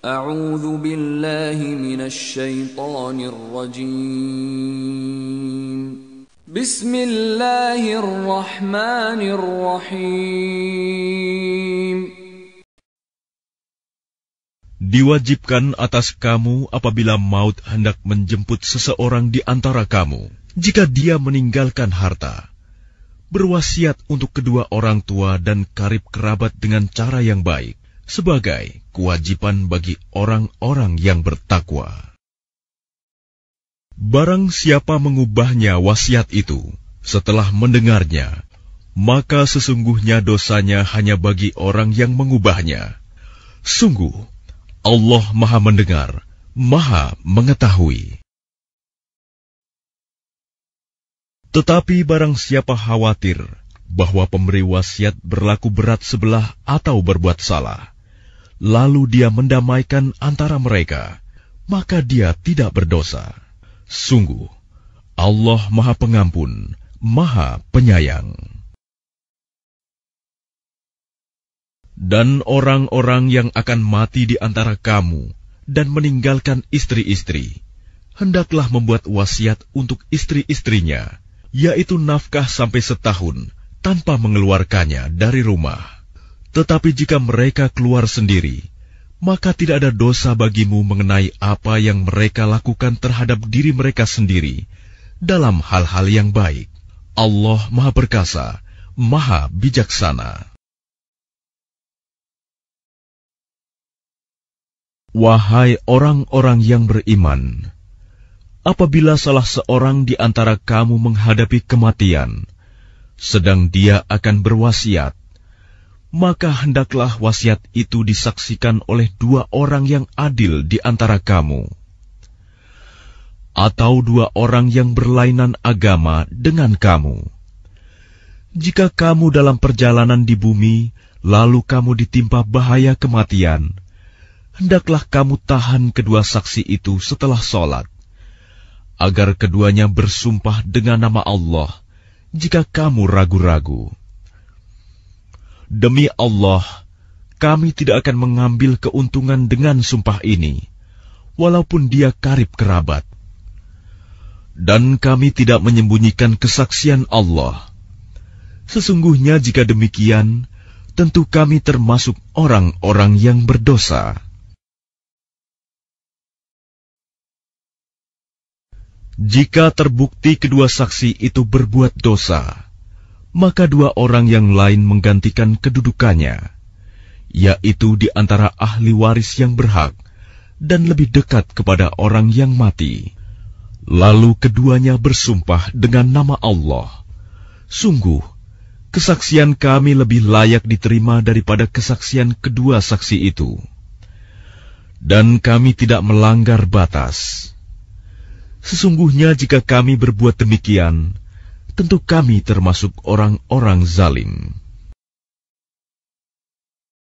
أعوذ بالله من الشيطان الرجيم بسم الله الرحمن الرحيم Diwajibkan atas kamu apabila maut hendak menjemput seseorang di antara kamu, jika dia meninggalkan harta. Berwasiat untuk kedua orang tua dan karib kerabat dengan cara yang baik sebagai kewajiban bagi orang-orang yang bertakwa. Barang siapa mengubahnya wasiat itu setelah mendengarnya, maka sesungguhnya dosanya hanya bagi orang yang mengubahnya. Sungguh, Allah Maha Mendengar, Maha Mengetahui. Tetapi barang siapa khawatir bahwa pemberi wasiat berlaku berat sebelah atau berbuat salah, lalu dia mendamaikan antara mereka, maka dia tidak berdosa. Sungguh, Allah Maha Pengampun, Maha Penyayang. Dan orang-orang yang akan mati di antara kamu dan meninggalkan istri-istri, hendaklah membuat wasiat untuk istri-istrinya, yaitu nafkah sampai setahun tanpa mengeluarkannya dari rumah tetapi jika mereka keluar sendiri, maka tidak ada dosa bagimu mengenai apa yang mereka lakukan terhadap diri mereka sendiri dalam hal-hal yang baik. Allah Maha Perkasa, Maha Bijaksana. Wahai orang-orang yang beriman, apabila salah seorang di antara kamu menghadapi kematian, sedang dia akan berwasiat, maka hendaklah wasiat itu disaksikan oleh dua orang yang adil di antara kamu, atau dua orang yang berlainan agama dengan kamu. Jika kamu dalam perjalanan di bumi, lalu kamu ditimpa bahaya kematian, hendaklah kamu tahan kedua saksi itu setelah sholat, agar keduanya bersumpah dengan nama Allah jika kamu ragu-ragu. Demi Allah, kami tidak akan mengambil keuntungan dengan sumpah ini, walaupun dia karib kerabat. Dan kami tidak menyembunyikan kesaksian Allah. Sesungguhnya jika demikian, tentu kami termasuk orang-orang yang berdosa. Jika terbukti kedua saksi itu berbuat dosa, maka dua orang yang lain menggantikan kedudukannya, yaitu di antara ahli waris yang berhak dan lebih dekat kepada orang yang mati. Lalu keduanya bersumpah dengan nama Allah. Sungguh, kesaksian kami lebih layak diterima daripada kesaksian kedua saksi itu. Dan kami tidak melanggar batas. Sesungguhnya jika kami berbuat demikian, tentu kami termasuk orang-orang zalim.